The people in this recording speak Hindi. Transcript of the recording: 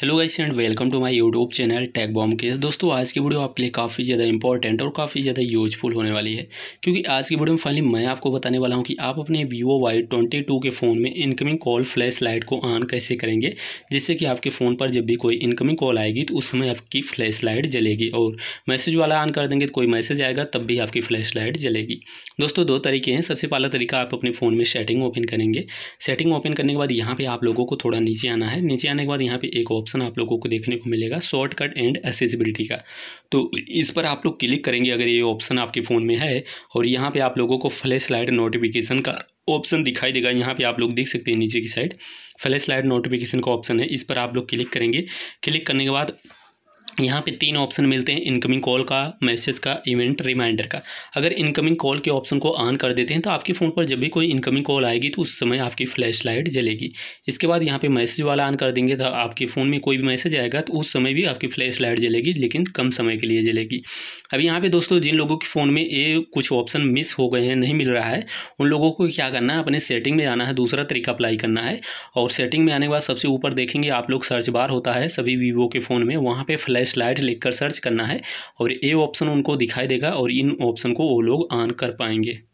hello guys and welcome to my YouTube channel tag bomb case दोस्तों आज की वीडियो आपके लिए काफ़ी ज़्यादा इंपॉर्टेंट और काफ़ी ज़्यादा यूजफुल होने वाली है क्योंकि आज की वीडियो में फाइनली मैं आपको बताने वाला हूं कि आप अपने वीवो वाई ट्वेंटी टू के फ़ोन में इनकमिंग कॉल फ्लैश लाइट को ऑन कैसे करेंगे जिससे कि आपके फ़ोन पर जब भी कोई इनकमिंग कॉल आएगी तो उस समय आपकी फ्लैश लाइट जलेगी और मैसेज वाला ऑन कर देंगे तो कोई मैसेज आएगा तब भी आपकी फ्लैश लाइट जलेगी दोस्तों दो तरीके हैं सबसे पहला तरीका आप अपने फ़ोन में सेटिंग ओपन करेंगे सेटिंग ओपन करने के बाद यहाँ पर आप लोगों को थोड़ा नीचे आना है नीचे आने के बाद यहाँ पर एक ऑप्शन आप लोगों को देखने को मिलेगा शॉर्टकट एंड एसेसिबिलिटी का तो इस पर आप लोग क्लिक करेंगे अगर ये ऑप्शन आपके फ़ोन में है और यहाँ पर आप लोगों को फ्लैश लाइट नोटिफिकेशन का ऑप्शन दिखाई देगा यहाँ पे आप लोग देख सकते हैं नीचे की साइड फ्लैश लाइट नोटिफिकेशन का ऑप्शन है इस पर आप लोग क्लिक करेंगे क्लिक करने के बाद यहाँ पे तीन ऑप्शन मिलते हैं इनकमिंग कॉल का मैसेज का इवेंट रिमाइंडर का अगर इनकमिंग कॉल के ऑप्शन को ऑन कर देते हैं तो आपके फ़ोन पर जब भी कोई इनकमिंग कॉल आएगी तो उस समय आपकी फ्लैश लाइट जलेगी इसके बाद यहाँ पे मैसेज वाला ऑन कर देंगे तो आपके फ़ोन में कोई भी मैसेज आएगा तो उस समय भी आपकी फ्लैश लाइट जलेगी लेकिन कम समय के लिए जलेगी अब यहाँ पर दोस्तों जिन लोगों के फ़ोन में ये कुछ ऑप्शन मिस हो गए हैं नहीं मिल रहा है उन लोगों को क्या करना है अपने सेटिंग में आना है दूसरा तरीका अप्लाई करना है और सेटिंग में आने के बाद सबसे ऊपर देखेंगे आप लोग सर्च बार होता है सभी वीवो के फ़ोन में वहाँ पर फ्लैश लाइट लिखकर सर्च करना है और ए ऑप्शन उनको दिखाई देगा और इन ऑप्शन को वो लोग ऑन कर पाएंगे